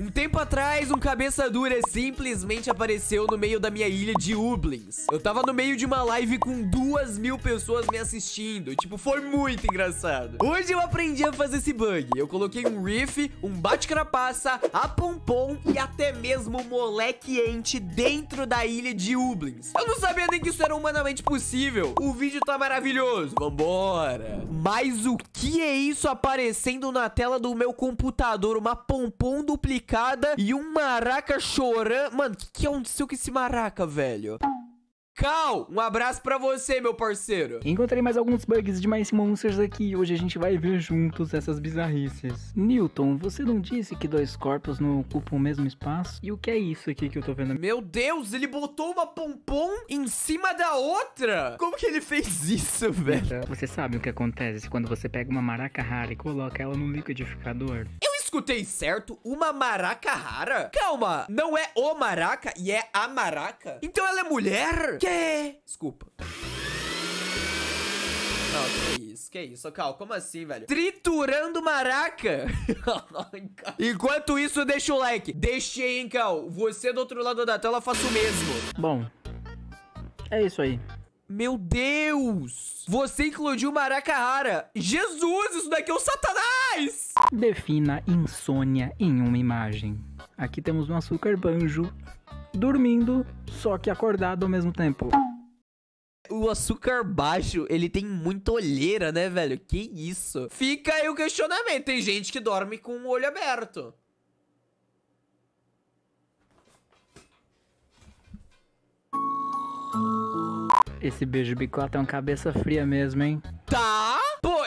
Um tempo atrás, um cabeça dura simplesmente apareceu no meio da minha ilha de Ublins. Eu tava no meio de uma live com duas mil pessoas me assistindo. Tipo, foi muito engraçado. Hoje eu aprendi a fazer esse bug. Eu coloquei um riff, um bate-crapaça, a pompom e até mesmo um moleque ente dentro da ilha de Ublins. Eu não sabia nem que isso era humanamente possível. O vídeo tá maravilhoso. Vambora. Mas o que é isso aparecendo na tela do meu computador? Uma pompom duplicada picada e um maraca chorando. Mano, o que, que aconteceu com esse maraca, velho? Cal, um abraço para você, meu parceiro. Encontrei mais alguns bugs de mais monsters aqui. Hoje a gente vai ver juntos essas bizarrices. Newton, você não disse que dois corpos não ocupam o mesmo espaço? E o que é isso aqui que eu tô vendo? Meu Deus, ele botou uma pompom em cima da outra. Como que ele fez isso, velho? Você sabe o que acontece quando você pega uma maraca rara e coloca ela no liquidificador? Eu escutei certo? Uma maraca rara? Calma, não é o maraca e é a maraca? Então ela é mulher? Que? Desculpa. Não, que isso, que isso, Cal, como assim, velho? Triturando maraca! Enquanto isso, deixa o like. Deixei, hein, Cal. Você do outro lado da tela faça o mesmo. Bom, é isso aí. Meu Deus! Você incluiu Maracarrara. Jesus, isso daqui é o um Satanás! Defina insônia em uma imagem. Aqui temos um açúcar banjo dormindo, só que acordado ao mesmo tempo. O açúcar baixo, ele tem muita olheira, né, velho? Que isso? Fica aí o questionamento. Tem gente que dorme com o olho aberto. Esse beijo bicota é uma cabeça fria mesmo, hein? Tá!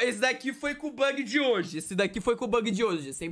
esse daqui foi com o bug de hoje. Esse daqui foi com o bug de hoje, 100%.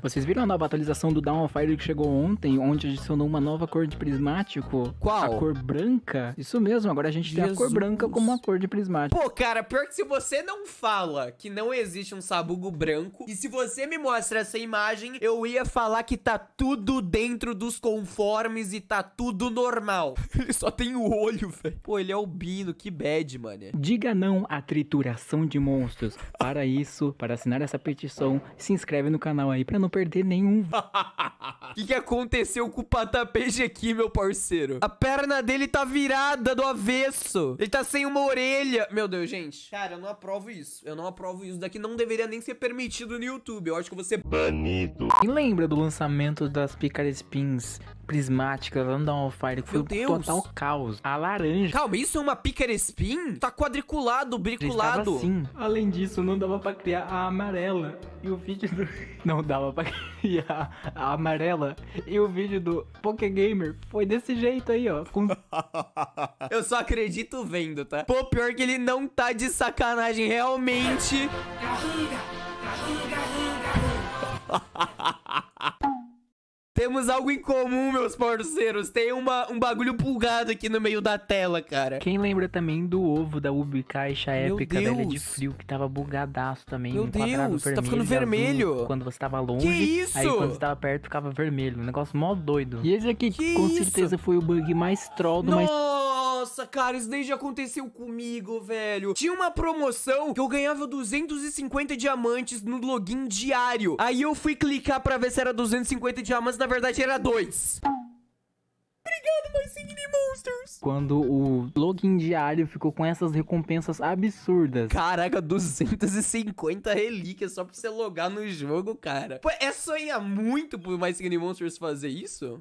Pô, vocês viram a nova atualização do of Fire que chegou ontem, onde adicionou uma nova cor de prismático? Qual? A cor branca. Isso mesmo, agora a gente Jesus. tem a cor branca como uma cor de prismático. Pô, cara, pior que se você não fala que não existe um sabugo branco, e se você me mostra essa imagem, eu ia falar que tá tudo dentro dos conformes e tá tudo normal. ele só tem o olho, velho. Pô, ele é albino, que bad, mano. Diga não à trituração de monstros inscritos. Para isso, para assinar essa petição, se inscreve no canal aí para não perder nenhum. O que, que aconteceu com o patapeje aqui, meu parceiro? A perna dele tá virada do avesso. Ele tá sem uma orelha. Meu Deus, gente. Cara, eu não aprovo isso. Eu não aprovo isso. Daqui não deveria nem ser permitido no YouTube. Eu acho que você é banido. E lembra do lançamento das picaras pins prismáticas lá no Downfire? Que foi meu Deus. total caos. A laranja. Calma, isso é uma picar spin? Tá quadriculado, briculado. Assim. Além Além disso, não dava para criar a amarela. E o vídeo do. Não dava pra criar a amarela. E o vídeo do Pokégamer foi desse jeito aí, ó. Com... Eu só acredito vendo, tá? Pô, pior que ele não tá de sacanagem, realmente. Garriga, garriga, garriga, temos algo em comum, meus parceiros. Tem uma, um bagulho pulgado aqui no meio da tela, cara. Quem lembra também do ovo da Ubi Caixa épica da velha de frio, que tava bugadaço também. Meu um Deus, tá vermelho, tá ficando vermelho. Azul, quando você tava longe. Que isso? Aí quando você tava perto, ficava vermelho. Um negócio mó doido. E esse aqui, que com isso? certeza, foi o bug mais troll do Nossa. mais nossa, cara, isso daí já aconteceu comigo, velho. Tinha uma promoção que eu ganhava 250 diamantes no login diário. Aí eu fui clicar pra ver se era 250 diamantes, na verdade era dois. Obrigado, My Singing Monsters. Quando o login diário ficou com essas recompensas absurdas. Caraca, 250 relíquias só pra você logar no jogo, cara. Pô, é sonhar muito pro My Singing Monsters fazer isso?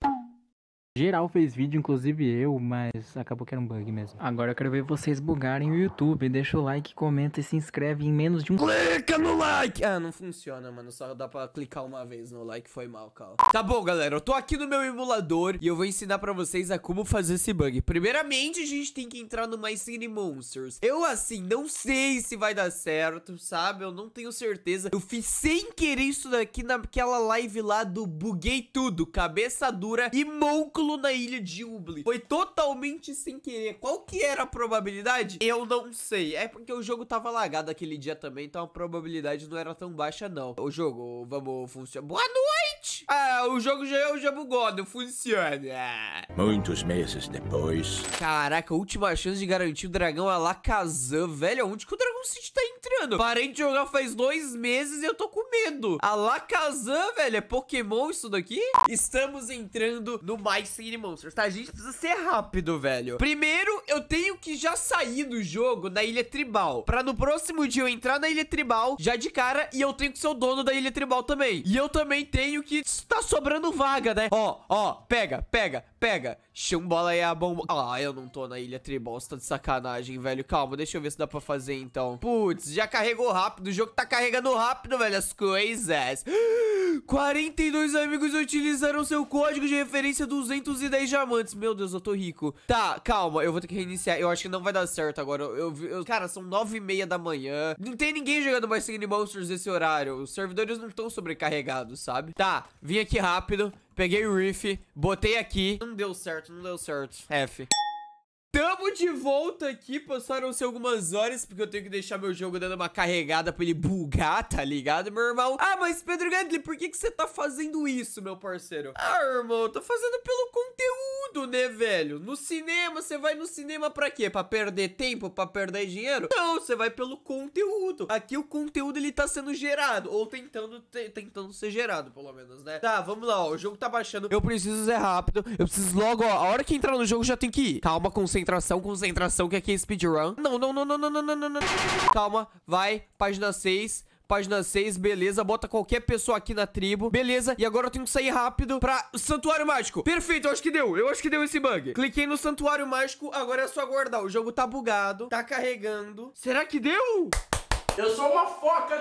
Geral fez vídeo, inclusive eu, mas acabou que era um bug mesmo. Agora eu quero ver vocês bugarem o YouTube. Deixa o like, comenta e se inscreve em menos de um... Clica no like! Ah, não funciona, mano. Só dá pra clicar uma vez no like. Foi mal, calma. Tá bom, galera. Eu tô aqui no meu emulador e eu vou ensinar pra vocês a como fazer esse bug. Primeiramente, a gente tem que entrar no My City Monsters. Eu, assim, não sei se vai dar certo, sabe? Eu não tenho certeza. Eu fiz sem querer isso daqui naquela live lá do buguei tudo. Cabeça dura e monco vínculo na ilha de Ubli. Foi totalmente sem querer. Qual que era a probabilidade? Eu não sei. É porque o jogo tava lagado aquele dia também, então a probabilidade não era tão baixa, não. O jogo, vamos funcionar. Boa noite! Ah, o jogo já, eu já bugou, não funciona. Muitos meses depois... Caraca, última chance de garantir o dragão é Alakazam, velho. É onde que o Dragon City tá entrando? Parei de jogar faz dois meses e eu tô com medo. Alakazam, velho, é Pokémon isso daqui? Estamos entrando no My City Monsters, tá? A gente precisa ser rápido, velho. Primeiro, eu tenho que já sair do jogo da Ilha Tribal. Pra no próximo dia eu entrar na Ilha Tribal já de cara e eu tenho que ser o dono da Ilha Tribal também. E eu também tenho que tá sobrando vaga, né? Ó, ó, pega, pega, Pega. Chumbola é a bomba. Ah, eu não tô na ilha tribal. Você tá de sacanagem, velho. Calma, deixa eu ver se dá pra fazer então. Putz, já carregou rápido. O jogo tá carregando rápido, velho. As coisas. 42 amigos utilizaram seu código de referência 210 diamantes. Meu Deus, eu tô rico. Tá, calma, eu vou ter que reiniciar. Eu acho que não vai dar certo agora. Eu, eu cara, são 9 e meia da manhã. Não tem ninguém jogando mais Signy Monsters nesse horário. Os servidores não estão sobrecarregados, sabe? Tá, vim aqui rápido peguei o Reef, botei aqui. Não deu certo, não deu certo. F. Tamo de volta aqui, passaram-se algumas horas, porque eu tenho que deixar meu jogo dando uma carregada pra ele bugar, tá ligado, meu irmão? Ah, mas Pedro Gandli, por que que você tá fazendo isso, meu parceiro? Ah, irmão, tô fazendo pelo conteúdo, né, velho? No cinema, você vai no cinema pra quê? Pra perder tempo? Pra perder dinheiro? Não, você vai pelo conteúdo. Aqui o conteúdo, ele tá sendo gerado, ou tentando, tentando ser gerado, pelo menos, né? Tá, vamos lá, ó, o jogo tá baixando. Eu preciso ser rápido, eu preciso logo, ó, a hora que entrar no jogo já tem que ir. Calma, concentração concentração, concentração, que aqui é speedrun. Não, não, não, não, não, não, não, não, não. Calma, vai, página 6. Página 6, beleza, bota qualquer pessoa aqui na tribo Beleza, e agora eu tenho que sair rápido pra santuário mágico Perfeito, eu acho que deu, eu acho que deu esse bug Cliquei no santuário mágico, agora é só aguardar O jogo tá bugado, tá carregando Será que deu? Eu sou uma foca.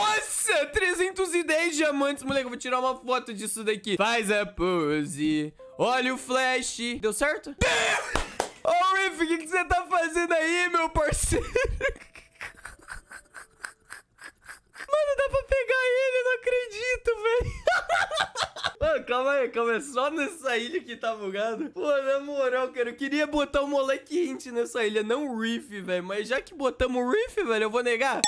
Nossa, 310 diamantes, moleque. Eu vou tirar uma foto disso daqui. Faz a pose. Olha o flash. Deu certo? Deu! Riff, o que, que você tá fazendo aí, meu parceiro? Mano, dá pra pegar ele, não acredito, velho. Mano, calma aí, calma aí. Só nessa ilha que tá bugado. Pô, na moral, cara, eu queria botar o um moleque hint nessa ilha, não o Riff, velho. Mas já que botamos o Riff, velho, eu vou negar.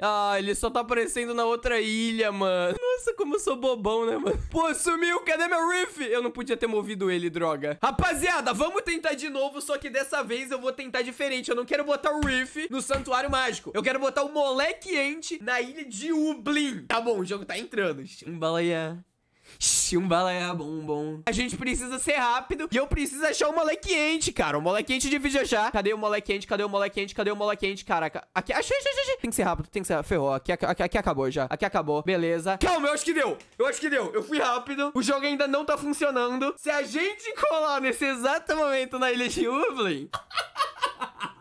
Ah, ele só tá aparecendo na outra ilha, mano. Nossa, como eu sou bobão, né, mano? Pô, sumiu, cadê meu riff? Eu não podia ter movido ele, droga. Rapaziada, vamos tentar de novo, só que dessa vez eu vou tentar diferente. Eu não quero botar o riff no santuário mágico. Eu quero botar o moleque ente na ilha de Ublin. Tá bom, o jogo tá entrando. Chambalaia. Chimbalé, bombom. A gente precisa ser rápido e eu preciso achar o moleque quente, cara. O moleque quente de vídeo achar. Cadê o moleque quente? Cadê o moleque quente? Cadê o moleque quente? Caraca. Aqui, achei, achei, achei. Tem que ser rápido, tem que ser rápido. Ferrou. Aqui, aqui, aqui, acabou já. Aqui acabou. Beleza. Calma, eu acho que deu. Eu acho que deu. Eu fui rápido. O jogo ainda não tá funcionando. Se a gente colar nesse exato momento na ilha de Ublin...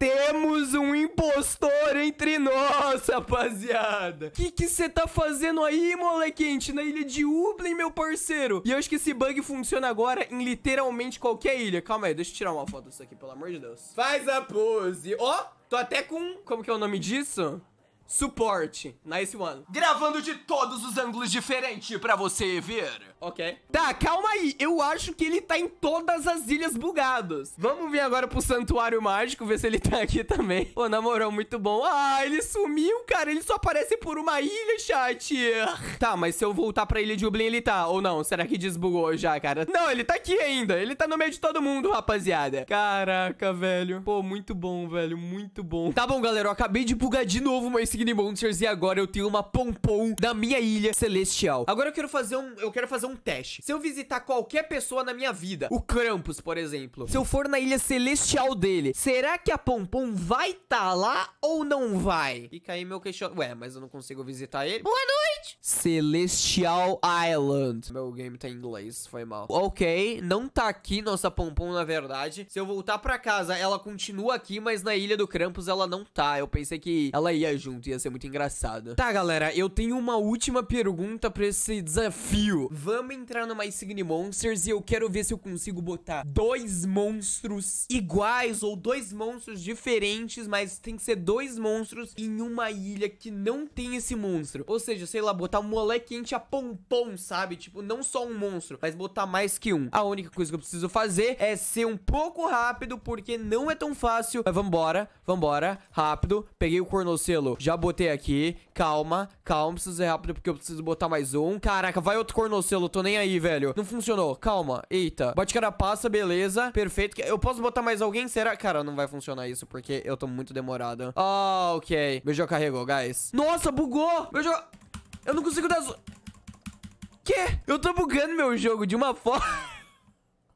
Temos um impostor entre nós, rapaziada. Que que você tá fazendo aí, molequente? Na ilha de Ublin, meu parceiro. E eu acho que esse bug funciona agora em literalmente qualquer ilha. Calma aí, deixa eu tirar uma foto disso aqui, pelo amor de Deus. Faz a pose. Ó, oh, tô até com... Como que é o nome disso? Suporte. Nice one. Gravando de todos os ângulos diferentes pra você ver ok. Tá, calma aí. Eu acho que ele tá em todas as ilhas bugadas. Vamos vir agora pro santuário mágico, ver se ele tá aqui também. Pô, na moral, muito bom. Ah, ele sumiu, cara. Ele só aparece por uma ilha, chat. Tá, mas se eu voltar pra ilha de Ublin, ele tá. Ou não? Será que desbugou já, cara? Não, ele tá aqui ainda. Ele tá no meio de todo mundo, rapaziada. Caraca, velho. Pô, muito bom, velho. Muito bom. Tá bom, galera. Eu acabei de bugar de novo uma Signy Monsters e agora eu tenho uma pompom da minha ilha celestial. Agora eu quero fazer um... Eu quero fazer um um teste. Se eu visitar qualquer pessoa na minha vida, o Krampus, por exemplo, se eu for na ilha celestial dele, será que a Pompom vai tá lá ou não vai? Fica aí meu questionamento. Ué, mas eu não consigo visitar ele. Boa noite! Celestial Island. Meu game tá em inglês, foi mal. Ok, não tá aqui nossa Pompom, na verdade. Se eu voltar pra casa, ela continua aqui, mas na ilha do Krampus ela não tá. Eu pensei que ela ia junto, ia ser muito engraçado. Tá, galera, eu tenho uma última pergunta pra esse desafio. Vamos vamos entrar numa Signe Monsters e eu quero ver se eu consigo botar dois monstros iguais ou dois monstros diferentes, mas tem que ser dois monstros em uma ilha que não tem esse monstro. Ou seja, sei lá, botar um moleque quente a pompom, sabe? Tipo, não só um monstro, mas botar mais que um. A única coisa que eu preciso fazer é ser um pouco rápido, porque não é tão fácil. Mas vambora, vambora, rápido. Peguei o cornocelo, já botei aqui. Calma, calma, preciso ser rápido porque eu preciso botar mais um. Caraca, vai outro cornocelo tô nem aí, velho. Não funcionou. Calma. Eita. Bate carapaça, beleza. Perfeito. Eu posso botar mais alguém? Será? Cara, não vai funcionar isso, porque eu tô muito demorado. Ah, oh, ok. Meu jogo carregou, guys. Nossa, bugou. Meu jogo... Eu não consigo dar... Que? Eu tô bugando meu jogo de uma forma...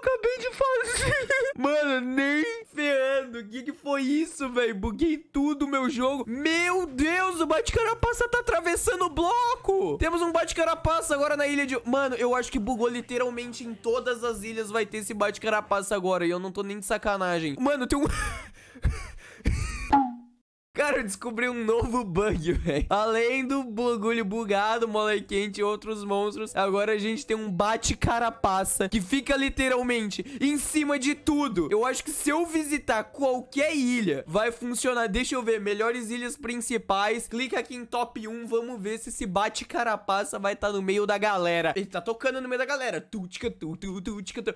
acabei de fazer? Mano, nem ferrando. O que, que foi isso, velho? Buguei tudo o meu jogo. Meu Deus, o Bate-Carapaça tá atravessando o bloco. Temos um Bate-Carapaça agora na ilha de... Mano, eu acho que bugou literalmente em todas as ilhas vai ter esse Bate-Carapaça agora. E eu não tô nem de sacanagem. Mano, tem um... Cara, eu descobri um novo bug, velho. Além do bagulho bugado, molequente e outros monstros, agora a gente tem um bate-carapaça que fica literalmente em cima de tudo. Eu acho que se eu visitar qualquer ilha, vai funcionar. Deixa eu ver, melhores ilhas principais. Clica aqui em top 1, vamos ver se esse bate-carapaça vai estar tá no meio da galera. Ele tá tocando no meio da galera. Tutica,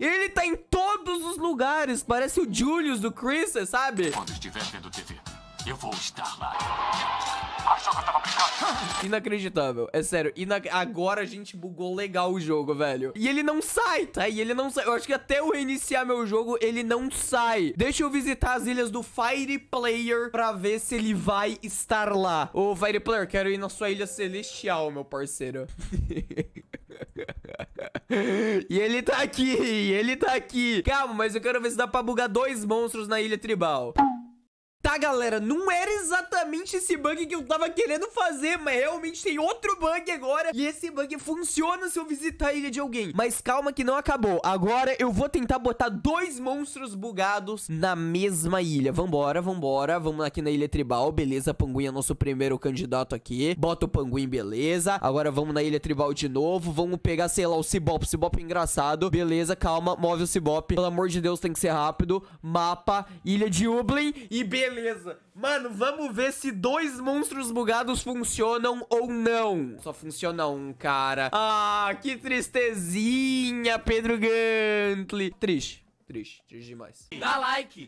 Ele tá em todos os lugares. Parece o Julius do Chris, sabe? Quando estiver vendo TV, eu vou estar lá. que eu tava brincando? Inacreditável, é sério. Inac... Agora a gente bugou legal o jogo, velho. E ele não sai, tá? E ele não sai. Eu acho que até eu reiniciar meu jogo, ele não sai. Deixa eu visitar as ilhas do Fire Player pra ver se ele vai estar lá. Ô, Fire Player, quero ir na sua ilha celestial, meu parceiro. e ele tá aqui, ele tá aqui. Calma, mas eu quero ver se dá pra bugar dois monstros na ilha tribal. Tá, galera, não era exatamente esse bug que eu tava querendo fazer, mas realmente tem outro bug agora. E esse bug funciona se eu visitar a ilha de alguém. Mas calma que não acabou. Agora eu vou tentar botar dois monstros bugados na mesma ilha. Vambora, vambora. Vamos aqui na ilha tribal. Beleza, Panguim é nosso primeiro candidato aqui. Bota o Panguim, beleza. Agora vamos na ilha tribal de novo. Vamos pegar, sei lá, o Cibop. O Cibop é engraçado. Beleza, calma. Move o Cibop. Pelo amor de Deus, tem que ser rápido. Mapa, ilha de Ublin e beleza beleza. Mano, vamos ver se dois monstros bugados funcionam ou não. Só funciona um, cara. Ah, que tristezinha, Pedro Gantley Triste. Triste, triste demais. Dá like,